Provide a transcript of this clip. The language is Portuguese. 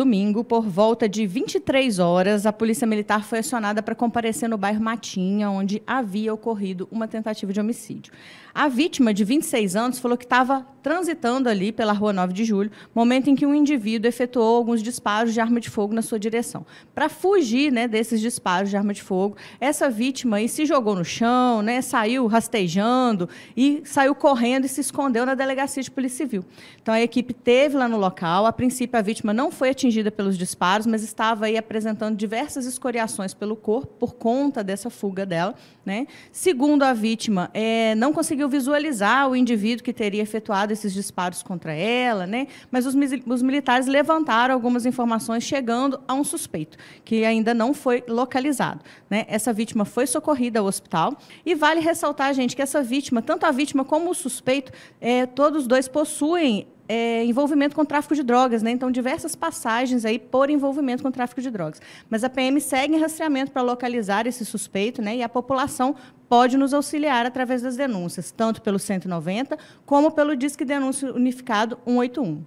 Domingo, por volta de 23 horas, a Polícia Militar foi acionada para comparecer no bairro Matinha, onde havia ocorrido uma tentativa de homicídio. A vítima, de 26 anos, falou que estava transitando ali pela Rua 9 de Julho, momento em que um indivíduo efetuou alguns disparos de arma de fogo na sua direção. Para fugir né, desses disparos de arma de fogo, essa vítima aí se jogou no chão, né, saiu rastejando e saiu correndo e se escondeu na delegacia de Polícia Civil. Então, a equipe teve lá no local. A princípio, a vítima não foi atingida atingida pelos disparos, mas estava aí apresentando diversas escoriações pelo corpo por conta dessa fuga dela. Né? Segundo a vítima, é, não conseguiu visualizar o indivíduo que teria efetuado esses disparos contra ela, né? mas os, os militares levantaram algumas informações chegando a um suspeito, que ainda não foi localizado. Né? Essa vítima foi socorrida ao hospital. E vale ressaltar, gente, que essa vítima, tanto a vítima como o suspeito, é, todos dois possuem é, envolvimento com tráfico de drogas, né? Então, diversas passagens aí por envolvimento com tráfico de drogas. Mas a PM segue em rastreamento para localizar esse suspeito, né? E a população pode nos auxiliar através das denúncias, tanto pelo 190 como pelo Disque Denúncia Unificado 181.